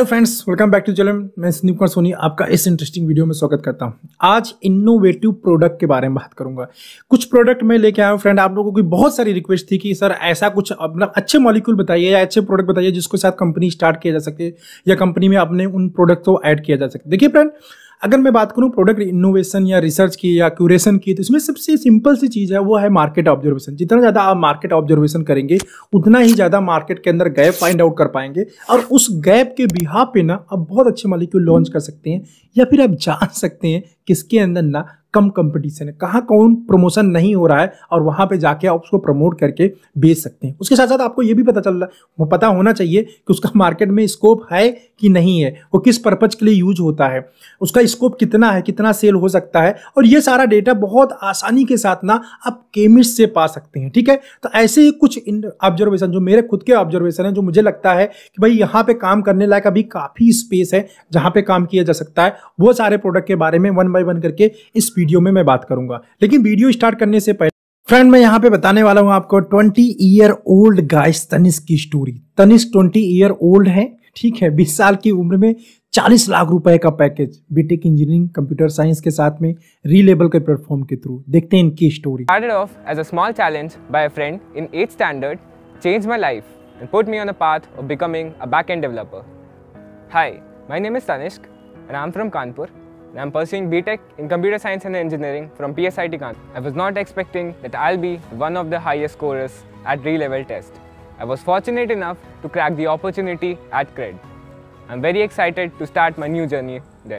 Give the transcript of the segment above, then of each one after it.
Hello friends welcome back to channel मैं संदीप कुमार सोनी आपका इस इंटरेस्टिंग वीडियो में स्वागत करता हूं आज इनोवेटिव प्रोडक्ट के बारे में बात करूंगा कुछ प्रोडक्ट मैं लेके आया हूं फ्रेंड आप लोगों की बहुत सारी रिक्वेस्ट थी कि सर ऐसा कुछ अपना अच्छे मॉलिक्यूल बताइए या अच्छे प्रोडक्ट बताइए जिसके साथ कंपनी स्टार्ट किया जा सके या कंपनी में अपने उन प्रोडक्ट को ऐड किया जा सके देखिए फ्रेंड अगर मैं बात करूँ प्रोडक्ट इनोवेशन या रिसर्च की या क्यूरेशन की तो इसमें सबसे सिंपल सी चीज़ है वो है मार्केट ऑब्जर्वेशन जितना ज़्यादा आप मार्केट ऑब्जर्वेशन करेंगे उतना ही ज़्यादा मार्केट के अंदर गैप फाइंड आउट कर पाएंगे और उस गैप के बिहा पे ना आप बहुत अच्छे मालिक्यूल लॉन्च कर सकते हैं या फिर आप जान सकते हैं किसके अंदर ना कम कंपटीशन है कहाँ कौन प्रमोशन नहीं हो रहा है और वहाँ पे जाके आप उसको प्रमोट करके बेच सकते हैं उसके साथ साथ आपको ये भी पता चल रहा पता होना चाहिए कि उसका मार्केट में स्कोप है कि नहीं है वो किस पर्पज के लिए यूज होता है उसका स्कोप कितना है कितना सेल हो सकता है और ये सारा डेटा बहुत आसानी के साथ ना आप केमिस्ट से पा सकते हैं ठीक है तो ऐसे ही कुछ ऑब्जर्वेशन जो मेरे खुद के ऑब्जर्वेशन है जो मुझे लगता है कि भाई यहाँ पे काम करने लायक अभी काफ़ी स्पेस है जहाँ पे काम किया जा सकता है वो सारे प्रोडक्ट के बारे में वन बाई वन करके इस वीडियो में मैं बात करूंगा लेकिन वीडियो स्टार्ट करने से पहले फ्रेंड मैं यहाँ पे बताने वाला हूँ आपको 20 ईयर ओल्ड गाइस तनिष्क की स्टोरी तनिष्क 20 ईयर ओल्ड है ठीक है 20 साल की उम्र में 40 लाख रुपए का package BTech engineering computer science के साथ में रीलेबल के प्लेटफॉर्म के थ्रू देखते हैं इनकी story started off as a small challenge by friend in eight standard change my life and put me on a path of becoming a back end developer hi my name is Tanishk and I am from Kanpur and I'm pursuing Tech in Computer Science and Engineering from PSIT Khan. I was not expecting that I'll be one of the highest scorers at re-level test. I was fortunate enough to crack the opportunity at CRED. I'm very excited to start my new journey there.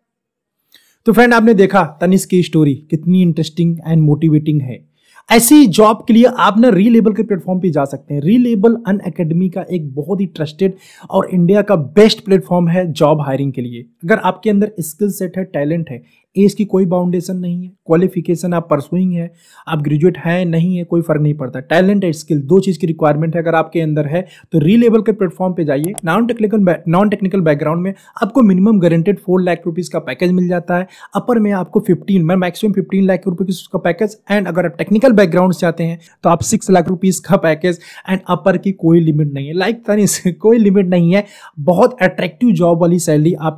तो friend आपने देखा तनिष की story कितनी interesting and motivating है ऐसी job के लिए आप ना री लेबल के प्लेटफॉर्म पे जा सकते हैं री लेबल अन अकेडमी का एक बहुत ही ट्रस्टेड और इंडिया का बेस्ट प्लेटफॉर्म है जॉब हायरिंग के लिए अगर आपके अंदर स्किल सेट है टैलेंट है एज की कोई बाउंडेशन नहीं है क्वालिफिकेशन आप परसुइंग है आप ग्रेजुएट हैं नहीं है कोई फर्क नहीं पड़ता टैलेंट एंड स्किल दो चीज़ की रिक्वायरमेंट है अगर आपके अंदर है तो री लेवल के प्लेटफॉर्म पे जाइए non technical non technical background में आपको minimum guaranteed four lakh rupees का पैकेज मिल जाता है अपर में आपको फिफ्टीन मैं मैक्सिमम फिफ्टीन लाख रुपीज़ का पैकेज एंड अगर आप टेक्निकल बैकग्राउंड से आते हैं तो आप सिक्स लाख रुपीज़ का पैकेज एंड अपर की कोई लिमिट नहीं है लाइक कोई लिमिट नहीं है बहुत अट्रैक्टिव जॉब वाली सैलरी आप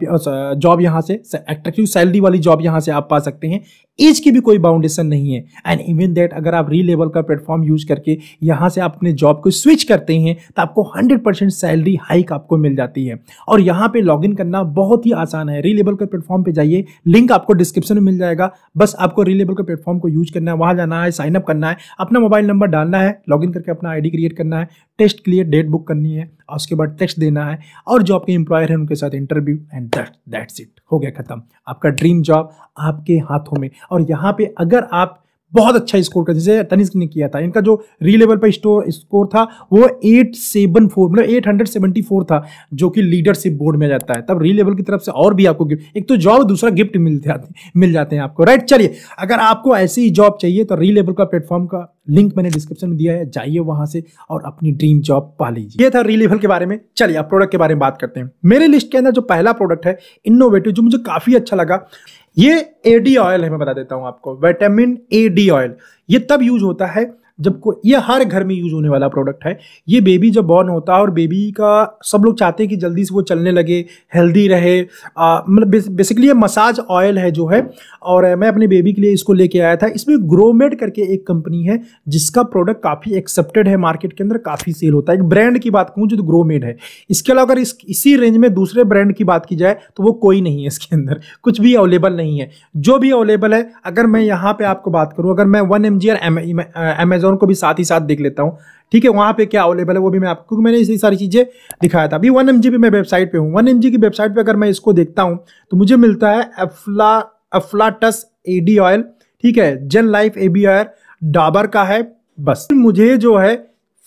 जॉब यहाँ से अट्रैक्टिव सैलरी वाली जॉब यहाँ से आप पा सकते हैं एज की भी कोई बाउंडेशन नहीं है एंड इवन दैट अगर आप री लेवल का प्लेटफॉर्म यूज करके यहाँ से आप अपने जॉब को स्विच करते हैं तो आपको 100 परसेंट सैलरी हाइक आपको मिल जाती है और यहाँ पे लॉग इन करना बहुत ही आसान है री लेवल का प्लेटफॉर्म पे जाइए लिंक आपको डिस्क्रिप्शन में मिल जाएगा बस आपको री लेवल का प्लेटफॉर्म को यूज करना है वहाँ जाना है साइनअप करना है अपना मोबाइल नंबर डालना है लॉग करके अपना आई क्रिएट करना है टेस्ट क्लियर डेट बुक करनी है और उसके बाद टेस्ट देना है और जो आपके एम्प्लॉयर हैं उनके साथ इंटरव्यू एंड दैट्स इट हो गया खत्म आपका ड्रीम जॉब आपके हाथों में और यहाँ पे अगर आप बहुत अच्छा स्कोर कर जैसे तनिष्क ने किया था इनका जो री लेवल पर स्टोर स्कोर था वो एट सेवन फोर मतलब एट हंड्रेड सेवेंटी फोर था जो कि लीडरशिप बोर्ड में जाता है तब री लेवल की तरफ से और भी आपको गिफ्ट एक तो जॉब दूसरा गिफ्ट मिल जाते मिल जाते हैं आपको राइट चलिए अगर आपको ऐसी ही जॉब चाहिए तो री लेवल का प्लेटफॉर्म का लिंक मैंने डिस्क्रिप्शन में दिया है जाइए वहां से और अपनी ड्रीम जॉब पा लीजिए ये था री के बारे में चलिए आप प्रोडक्ट के बारे में बात करते हैं मेरे लिस्ट के अंदर जो पहला प्रोडक्ट है इनोवेटिव जो मुझे काफ़ी अच्छा लगा ये एडी ऑयल है मैं बता देता हूं आपको विटामिन ए डी ऑयल ये तब यूज होता है जब को यह हर घर में यूज़ होने वाला प्रोडक्ट है ये बेबी जब बॉर्न होता है और बेबी का सब लोग चाहते हैं कि जल्दी से वो चलने लगे हेल्दी रहे मतलब बेसिकली ये मसाज ऑयल है जो है और मैं अपने बेबी के लिए इसको लेके आया था इसमें ग्रोमेड करके एक कंपनी है जिसका प्रोडक्ट काफ़ी एक्सेप्टेड है मार्केट के अंदर काफ़ी सेल होता है एक ब्रांड की बात कहूँ जो तो ग्रोमेड है इसके अलावा अगर इस, इसी रेंज में दूसरे ब्रांड की बात की जाए तो वो कोई नहीं है इसके अंदर कुछ भी अवेलेबल नहीं है जो भी अवेलेबल है अगर मैं यहाँ पर आपको बात करूँ अगर मैं वन एम जी और अमेजोन को भी साथ ही साथ देख लेता हूँ ठीक है वहाँ पे क्या अवेलेबल है वो भी मैं आपको क्योंकि मैंने ये सारी चीज़ें दिखाया था अभी वन एम मैं वेबसाइट पे हूँ वन एम की वेबसाइट पर अगर मैं इसको देखता हूँ तो मुझे मिलता है अफला अफलाटस ए ऑयल ठीक है जन लाइफ ए डाबर का है बस मुझे जो है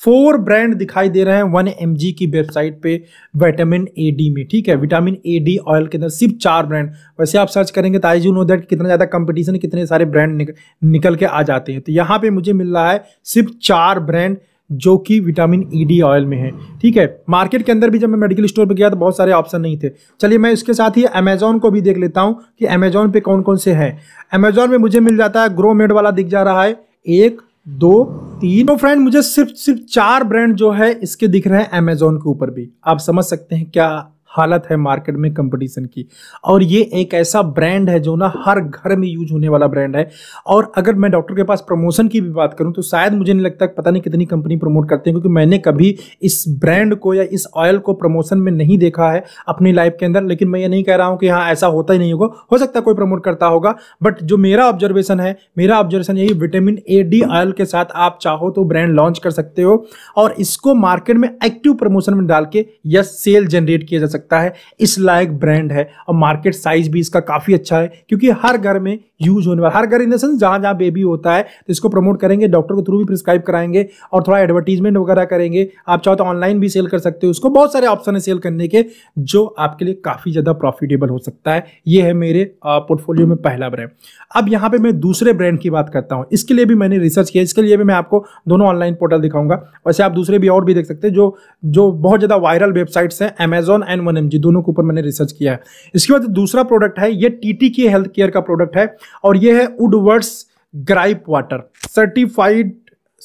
फोर ब्रांड दिखाई दे रहे हैं वन एम की वेबसाइट पे विटामिन ए डी में ठीक है विटामिन ए डी ऑयल के अंदर सिर्फ चार ब्रांड वैसे आप सर्च करेंगे तो आई यू नो दैट कितना ज़्यादा कंपटीशन कितने सारे ब्रांड निक, निकल के आ जाते हैं तो यहाँ पे मुझे मिल रहा है सिर्फ चार ब्रांड जो कि विटामिन ई डी ऑयल में है ठीक है मार्केट के अंदर भी जब मैं मेडिकल स्टोर पर गया तो बहुत सारे ऑप्शन नहीं थे चलिए मैं इसके साथ ही अमेजोन को भी देख लेता हूँ कि अमेजोन पे कौन कौन से हैं अमेजोन में मुझे मिल जाता है ग्रो मेड वाला दिख जा रहा है एक दो तीन तो फ्रेंड मुझे सिर्फ सिर्फ चार ब्रांड जो है इसके दिख रहे हैं अमेजोन के ऊपर भी आप समझ सकते हैं क्या हालत है मार्केट में कंपटीशन की और ये एक ऐसा ब्रांड है जो ना हर घर में यूज होने वाला ब्रांड है और अगर मैं डॉक्टर के पास प्रमोशन की भी बात करूं तो शायद मुझे नहीं लगता पता नहीं कितनी कंपनी प्रमोट करते हैं क्योंकि मैंने कभी इस ब्रांड को या इस ऑयल को प्रमोशन में नहीं देखा है अपनी लाइफ के अंदर लेकिन मैं ये नहीं कह रहा हूँ कि हाँ ऐसा होता ही नहीं होगा हो सकता कोई प्रमोट करता होगा बट जो मेरा ऑब्जर्वेशन है मेरा ऑब्जर्वेशन यही विटामिन ए डी ऑयल के साथ आप चाहो तो ब्रांड लॉन्च कर सकते हो और इसको मार्केट में एक्टिव प्रमोशन में डाल के या सेल जनरेट किया जा सकता सकता है इस लायक ब्रांड है और मार्केट साइज भी इसका काफ़ी अच्छा है क्योंकि हर घर में यूज होने वाला हर घर इन द सेंस जहाँ जहाँ बेबी होता है तो इसको प्रमोट करेंगे डॉक्टर के थ्रू भी प्रिस्क्राइब कराएंगे और थोड़ा एडवर्टीजमेंट वगैरह करेंगे आप चाहो तो ऑनलाइन भी सेल कर सकते हो उसको बहुत सारे ऑप्शन है सेल करने के जो आपके लिए काफ़ी ज़्यादा प्रॉफिटेबल हो सकता है ये है मेरे पोर्टफोलियो में पहला ब्रांड अब यहाँ पर मैं दूसरे ब्रांड की बात करता हूँ इसके लिए भी मैंने रिसर्च किया इसके लिए भी मैं आपको दोनों ऑनलाइन पोर्टल दिखाऊंगा वैसे आप दूसरे भी और भी देख सकते हैं जो जो बहुत ज़्यादा वायरल वेबसाइट्स हैं अमेजोन एंड वन दोनों के ऊपर मैंने रिसर्च किया है इसके बाद दूसरा प्रोडक्ट है ये टी की हेल्थ केयर का प्रोडक्ट है और ये है Woodward's gripe water certified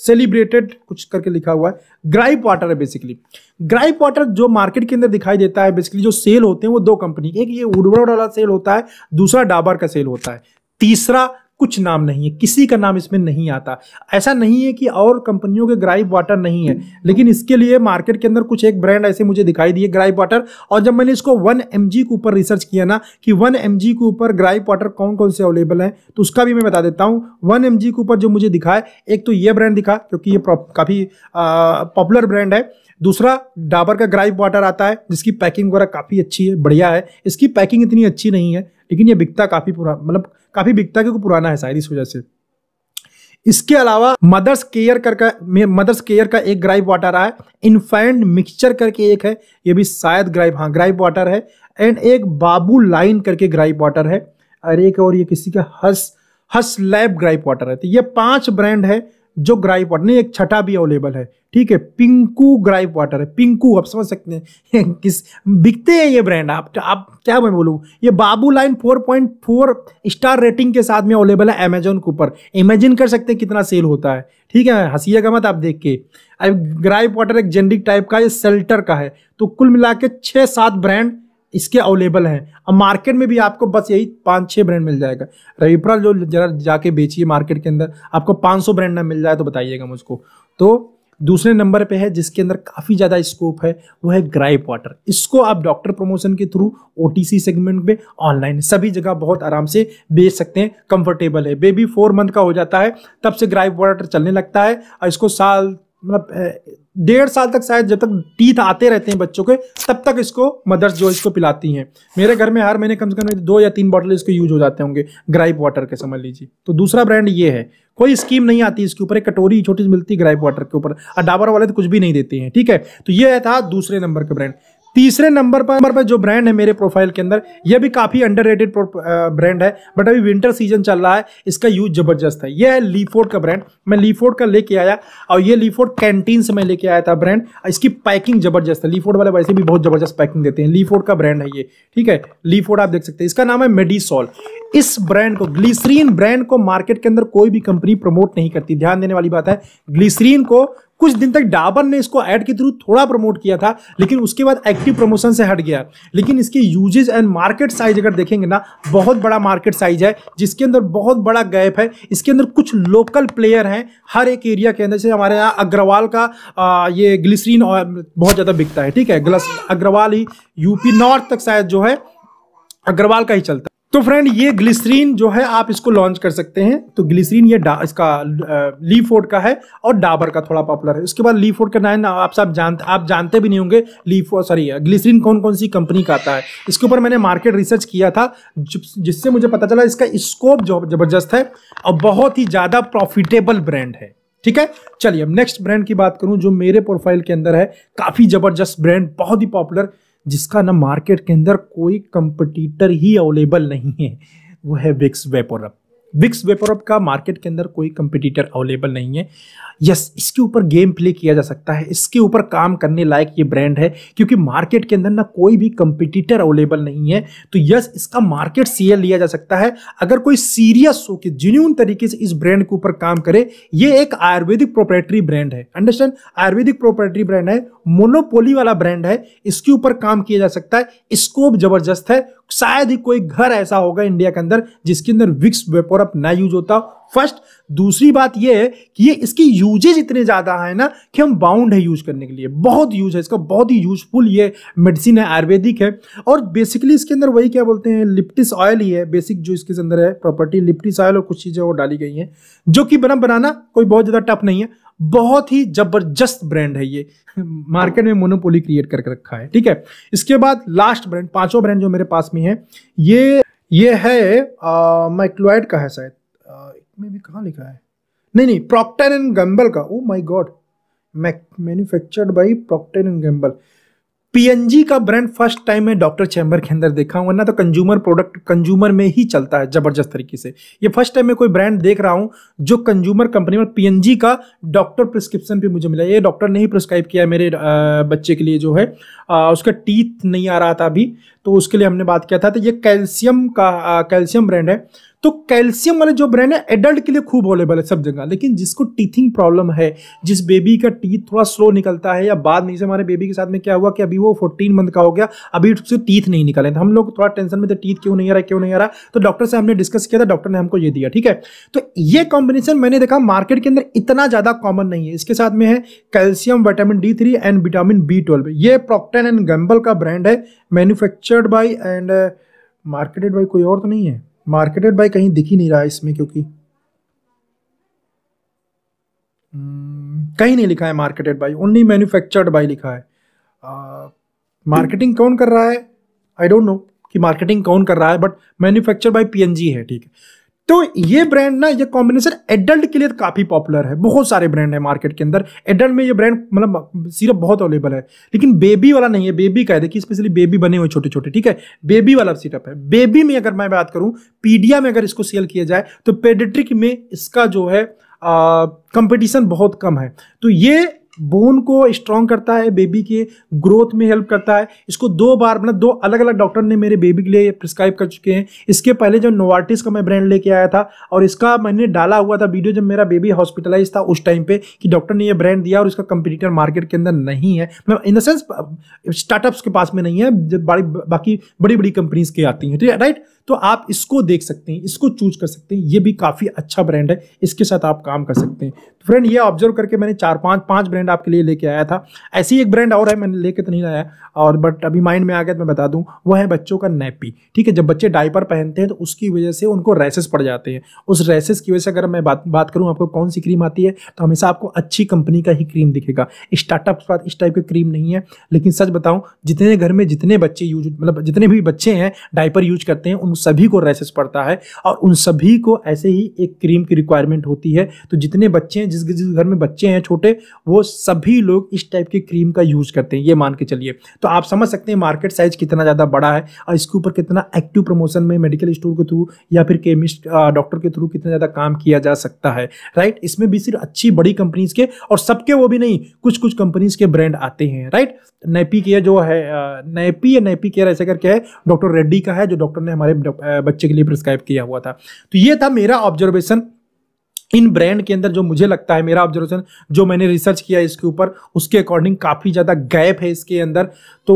celebrated कुछ करके लिखा हुआ है ग्राइप वाटर है बेसिकली ग्राइप वाटर जो मार्केट के अंदर दिखाई देता है बेसिकली जो सेल होते हैं वो दो कंपनी एक ये उडवर्ड वाला सेल होता है दूसरा डाबर का सेल होता है तीसरा कुछ नाम नहीं है किसी का नाम इसमें नहीं आता ऐसा नहीं है कि और कंपनियों के ग्राइप वाटर नहीं है लेकिन इसके लिए मार्केट के अंदर कुछ एक ब्रांड ऐसे मुझे दिखाई दिए ग्राइप वाटर और जब मैंने इसको वन एम के ऊपर रिसर्च किया ना कि वन एम के ऊपर ग्राइप वाटर कौन कौन से अवेलेबल हैं तो उसका भी मैं बता देता हूँ वन एम के ऊपर जो मुझे दिखा है एक तो ये ब्रांड दिखा क्योंकि ये काफ़ी पॉपुलर ब्रांड है दूसरा डाबर का ग्राइप वाटर आता है जिसकी पैकिंग वगैरह काफ़ी अच्छी है बढ़िया है इसकी पैकिंग इतनी अच्छी नहीं है लेकिन ये बिकता काफ़ी पुरा मतलब काफ़ी बिकता क्योंकि पुराना है शायद इस वजह से इसके अलावा मदर्स केयर करके मदर्स केयर का एक ग्राइप वाटर आया इनफाइंड मिक्सचर करके एक है ये भी शायद ग्राइप हाँ ग्राइप वाटर है एंड एक बाबू लाइन करके ग्राइप वाटर है और एक और ये किसी का हस हस लैब ग्राइप वाटर है तो ये पांच ब्रांड है जो ग्राइप वाटर नहीं एक छठा भी अवेलेबल है ठीक है पिंकू ग्राइप वाटर है पिंकू आप समझ सकते हैं किस बिकते हैं ये ब्रांड आप आप क्या मैं बोलूँ ये Babu line four point four star rating के साथ में अवेलेबल है अमेजोन के ऊपर इमेजिन कर सकते हैं कितना सेल होता है ठीक है का मत आप देख के अब ग्राइप वाटर एक जेनरिक टाइप का ये सेल्टर का है तो कुल मिला के छः सात ब्रांड इसके अवेलेबल हैं अब मार्केट में भी आपको बस यही पाँच छः ब्रांड मिल जाएगा रविप्रा जो जरा जाके बेचिए मार्केट के अंदर आपको सौ ब्रांड ना मिल जाए तो बताइएगा मुझको तो दूसरे नंबर पे है जिसके अंदर काफ़ी ज़्यादा स्कोप है वो है ग्राइप वाटर इसको आप डॉक्टर प्रमोशन के थ्रू ओ सेगमेंट में ऑनलाइन सभी जगह बहुत आराम से बेच सकते हैं कंफर्टेबल है बेबी फोर मंथ का हो जाता है तब से ग्राइप वाटर चलने लगता है और इसको साल मतलब डेढ़ साल तक शायद जब तक टीथ आते रहते हैं बच्चों के तब तक इसको मदर्स जो इसको पिलाती हैं मेरे घर में हर महीने कम से कम दो या तीन बॉटल इसके यूज हो जाते होंगे ग्राइप वाटर के समझ लीजिए तो दूसरा ब्रांड ये है कोई स्कीम नहीं आती इसके ऊपर एक कटोरी छोटी मिलती है ग्राइप वाटर के ऊपर और डाबर वाले तो कुछ भी नहीं देते हैं ठीक है तो ये था दूसरे नंबर का ब्रांड तीसरे नंबर पर नंबर पर जो ब्रांड है मेरे प्रोफाइल के अंदर यह भी काफ़ी अंडररेटेड ब्रांड है बट अभी विंटर सीजन चल रहा है इसका यूज जबरदस्त है यह है लीफोर्ड का ब्रांड मैं लीफोर्ड का लेके आया और ये लीफोर्ड कैंटीन से मैं लेके आया था ब्रांड इसकी पैकिंग जबरदस्त है लीफोर्ड वाले वैसे भी बहुत जबरदस्त पैकिंग देते हैं लीफोर्ड का ब्रांड है ये ठीक है लीफोर्ड आप देख सकते हैं इसका नाम है मेडिसॉल इस ब्रांड को ग्लिसरीन ब्रांड को मार्केट के अंदर कोई भी कंपनी प्रमोट नहीं करती ध्यान देने वाली बात है ग्लीसरीन को कुछ दिन तक डाबर ने इसको ऐड के थ्रू थोड़ा प्रमोट किया था लेकिन उसके बाद एक्टिव प्रमोशन से हट गया लेकिन इसके यूजेज एंड मार्केट साइज अगर देखेंगे ना बहुत बड़ा मार्केट साइज है जिसके अंदर बहुत बड़ा गैप है इसके अंदर कुछ लोकल प्लेयर हैं हर एक एरिया के अंदर से हमारे यहाँ अग्रवाल का आ, ये ग्लिसरीन बहुत ज़्यादा बिकता है ठीक है अग्रवाल ही यूपी नॉर्थ तक शायद जो है अग्रवाल का ही चलता है तो फ्रेंड ये ग्लिसरीन जो है आप इसको लॉन्च कर सकते हैं तो ग्लिसरीन ये इसका लीफोर्ड का है और डाबर का थोड़ा पॉपुलर है उसके बाद लीफोर्ड का नाइन आप सब जानते आप जानते भी नहीं होंगे लीफो सॉरी ग्लिसरीन कौन कौन सी कंपनी का आता है इसके ऊपर मैंने मार्केट रिसर्च किया था जिससे मुझे पता चला इसका स्कोप जबरदस्त है और बहुत ही ज़्यादा प्रॉफिटेबल ब्रांड है ठीक है चलिए अब नेक्स्ट ब्रांड की बात करूँ जो मेरे प्रोफाइल के अंदर है काफ़ी ज़बरदस्त ब्रांड बहुत ही पॉपुलर जिसका ना मार्केट के अंदर कोई कंपटीटर ही अवेलेबल नहीं है वो है विक्स वेपोरप विक्स वेपरअप का मार्केट के अंदर कोई कंपिटिटर अवेलेबल नहीं है यस इसके ऊपर गेम प्ले किया जा सकता है इसके ऊपर काम करने लायक ये ब्रांड है क्योंकि मार्केट के अंदर ना कोई भी कंपिटिटर अवेलेबल नहीं है तो यस इसका मार्केट सीएल लिया जा सकता है अगर कोई सीरियस हो के जिन्यून तरीके से इस ब्रांड के ऊपर काम करे ये एक आयुर्वेदिक प्रोपरेटरी ब्रांड है अंडरस्टैंड आयुर्वेदिक प्रोपरेटरी ब्रांड है मोनोपोली वाला ब्रांड है इसके ऊपर काम किया जा सकता है स्कोप जबरदस्त है शायद ही कोई घर ऐसा होगा इंडिया के अंदर जिसके अंदर विक्स वेपोरअप ना यूज होता फर्स्ट दूसरी बात यह है कि ये इसकी यूजेज इतने ज़्यादा है ना कि हम बाउंड है यूज करने के लिए बहुत यूज है इसका बहुत ही यूजफुल ये मेडिसिन है आयुर्वेदिक है और बेसिकली इसके अंदर वही क्या बोलते हैं लिप्टिस ऑयल ही है बेसिक जो इसके अंदर है प्रॉपर्टी लिप्टिस ऑयल और कुछ चीज़ें वो डाली गई हैं जो कि बना बनाना कोई बहुत ज़्यादा टफ नहीं है बहुत ही जबरदस्त ब्रांड है ये मार्केट में मोनोपोली क्रिएट करके रखा है ठीक है इसके बाद लास्ट ब्रांड पांचों ब्रांड जो मेरे पास में है ये ये है माइक्लोइड का है शायद में भी कहाँ लिखा है नहीं नहीं प्रॉक्टर एंड गैम्बल का oh my god mac manufactured by Procter and Gamble PNG का ब्रांड फर्स्ट टाइम मैं डॉक्टर चैम्बर के अंदर देखा हूँ वरना तो कंज्यूमर प्रोडक्ट कंज्यूमर में ही चलता है जबरदस्त तरीके से ये फर्स्ट टाइम मैं कोई ब्रांड देख रहा हूँ जो कंज्यूमर कंपनी में पीएनजी का डॉक्टर प्रिस्क्रिप्शन भी मुझे मिला ये डॉक्टर ने ही प्रिस्क्राइब किया मेरे बच्चे के लिए जो है उसका टीथ नहीं आ रहा था अभी तो उसके लिए हमने बात किया था तो ये कैल्शियम का कैल्शियम ब्रांड है तो कैल्शियम वाले जो ब्रेन है एडल्ट के लिए खूब अवेलेबल है सब जगह लेकिन जिसको टीथिंग प्रॉब्लम है जिस बेबी का टीथ थोड़ा स्लो निकलता है या बाद में से हमारे बेबी के साथ में क्या हुआ कि अभी वो फोर्टीन मंथ का हो गया अभी उससे टीथ नहीं निकले तो हम लोग थोड़ा टेंशन में थे टीथ क्यों नहीं आ रहा क्यों नहीं आ रहा तो डॉक्टर से हमने डिस्कस किया था डॉक्टर ने हमको ये दिया ठीक है तो ये कॉम्बिनेशन मैंने देखा मार्केट के अंदर इतना ज़्यादा कॉमन नहीं है इसके साथ में है calcium vitamin D three and vitamin B twelve ये प्रोक्टेन एंड गैम्बल का ब्रांड है manufactured by and marketed by कोई और तो नहीं है मार्केटेड बाय कहीं दिख ही नहीं रहा है इसमें क्योंकि हम्म, कहीं नहीं लिखा है marketed by only manufactured by लिखा है मार्केटिंग कौन कर रहा है आई डोंट नो कि मार्केटिंग कौन कर रहा है बट मैन्युफैक्चर बाई पीएनजी है ठीक है तो ये ब्रांड ना ये कॉम्बिनेशन एडल्ट के लिए काफ़ी पॉपुलर है बहुत सारे ब्रांड है मार्केट के अंदर एडल्ट में ये ब्रांड मतलब सिर्फ बहुत अवेलेबल है लेकिन बेबी वाला नहीं है बेबी का है देखिए स्पेशली बेबी बने हुए छोटे छोटे ठीक है बेबी वाला सीटअप है बेबी में अगर मैं बात करूँ पीडिया में अगर इसको सेल किया जाए तो पेडेट्रिक में इसका जो है कंपटीशन बहुत कम है तो ये बोन को स्ट्रांग करता है बेबी के ग्रोथ में हेल्प करता है इसको दो बार मतलब दो अलग अलग डॉक्टर ने मेरे बेबी के लिए प्रिस्क्राइब कर चुके हैं इसके पहले जब नोवार्टिस का मैं ब्रांड लेके आया था और इसका मैंने डाला हुआ था वीडियो जब मेरा बेबी हॉस्पिटलाइज था उस टाइम पे कि डॉक्टर ने यह ब्रांड दिया और इसका कंपिटिटर मार्केट के अंदर नहीं है इन द सेंस स्टार्टअप्स के पास में नहीं है बाकी बड़ी बड़ी कंपनीज के आती हैं ठीक है राइट तो आप इसको देख सकते हैं इसको चूज कर सकते हैं ये भी काफ़ी अच्छा ब्रांड है इसके साथ आप काम कर सकते हैं तो फ्रेंड ये ऑब्जर्व करके मैंने चार पाँच पाँच ब्रांड आपके लिए लेके आया था ऐसी एक ब्रांड और है मैंने लेके तो नहीं लाया और बट अभी माइंड में आ गया तो मैं बता दूँ वह है बच्चों का नैपी ठीक है जब बच्चे डाइपर पहनते हैं तो उसकी वजह से उनको रेसेस पड़ जाते हैं उस रेसेस की वजह से अगर मैं बात बात करूँ आपको कौन सी क्रीम आती है तो हमेशा आपको अच्छी कंपनी का ही क्रीम दिखेगा स्टार्टअप के पास इस टाइप की क्रीम नहीं है लेकिन सच बताऊँ जितने घर में जितने बच्चे यूज मतलब जितने भी बच्चे हैं डाइपर यूज करते हैं उन उन सभी को रैसेस पड़ता है और उन सभी को ऐसे ही एक क्रीम की रिक्वायरमेंट होती है तो जितने बच्चे हैं जिस जिस घर में बच्चे हैं छोटे वो सभी लोग इस टाइप की क्रीम का यूज़ करते हैं ये मान के चलिए तो आप समझ सकते हैं मार्केट साइज कितना ज़्यादा बड़ा है और इसके ऊपर कितना एक्टिव प्रमोशन में मेडिकल स्टोर के थ्रू या फिर केमिस्ट डॉक्टर के थ्रू कितना ज़्यादा काम किया जा सकता है राइट इसमें भी सिर्फ अच्छी बड़ी कंपनीज के और सबके वो भी नहीं कुछ कुछ कंपनीज के ब्रांड आते हैं राइट नेपी केयर जो है नेपी या नेपी केयर ऐसे करके है डॉक्टर रेड्डी का है जो डॉक्टर ने हमारे Uh, बच्चे के लिए प्रिस्क्राइब किया हुआ था तो ये था मेरा ऑब्जर्वेशन इन ब्रांड के अंदर जो मुझे लगता है मेरा ऑब्जर्वेशन जो मैंने रिसर्च किया इसके ऊपर उसके अकॉर्डिंग काफ़ी ज़्यादा गैप है इसके अंदर तो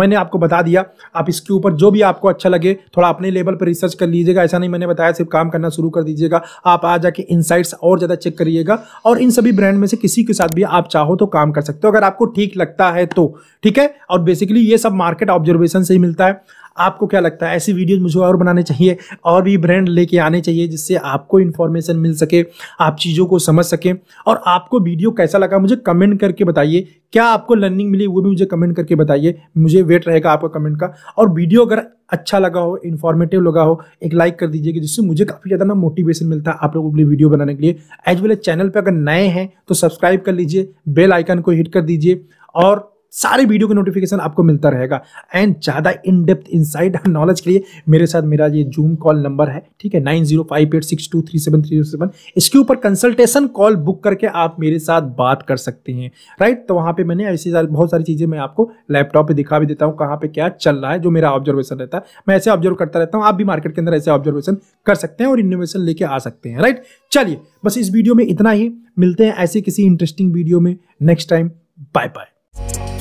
मैंने आपको बता दिया आप इसके ऊपर जो भी आपको अच्छा लगे थोड़ा अपने लेवल पर रिसर्च कर लीजिएगा ऐसा नहीं मैंने बताया सिर्फ काम करना शुरू कर दीजिएगा आप आ जाके इनसाइट्स और ज़्यादा चेक करिएगा और इन सभी ब्रांड में से किसी के साथ भी आप चाहो तो काम कर सकते हो अगर आपको ठीक लगता है तो ठीक है और बेसिकली ये सब मार्केट ऑब्जर्वेशन से ही मिलता है आपको क्या लगता है ऐसी वीडियोज मुझे और बनाने चाहिए और भी ब्रांड लेके आने चाहिए जिससे आपको इन्फॉर्मेशन मिल सके आप चीज़ों को समझ सकें और आपको वीडियो कैसा लगा मुझे कमेंट करके बताइए क्या आपको लर्निंग मिली वो भी मुझे कमेंट करके बताइए मुझे वेट रहेगा आपका कमेंट का और वीडियो अगर अच्छा लगा हो इन्फॉर्मेटिव लगा हो एक लाइक कर दीजिए कि जिससे मुझे काफ़ी ज़्यादा ना मोटिवेशन मिलता है आप लोगों के लिए वीडियो बनाने के लिए एज वेल एज चैनल पर अगर नए हैं तो सब्सक्राइब कर लीजिए बेल आइकन को हिट कर दीजिए और सारे वीडियो के नोटिफिकेशन आपको मिलता रहेगा एंड ज़्यादा इन डेप्थ इनसाइड नॉलेज के लिए मेरे साथ मेरा ये जूम कॉल नंबर है ठीक है nine zero five eight six two three seven three seven इसके ऊपर कंसल्टेशन कॉल बुक करके आप मेरे साथ बात कर सकते हैं राइट तो वहाँ पे मैंने ऐसी बहुत सारी चीज़ें मैं आपको लैपटॉप पर दिखा भी देता हूँ कहाँ पे क्या चल रहा है जो मेरा ऑब्जर्वेशन रहता है मैं ऐसे ऑब्जर्व करता रहता हूँ आप भी मार्केट के अंदर ऐसे ऑब्जर्वेशन कर सकते हैं और इनोवेशन लेके आ सकते हैं राइट चलिए बस इस वीडियो में इतना ही मिलते हैं ऐसे किसी इंटरेस्टिंग वीडियो में नेक्स्ट टाइम बाय बाय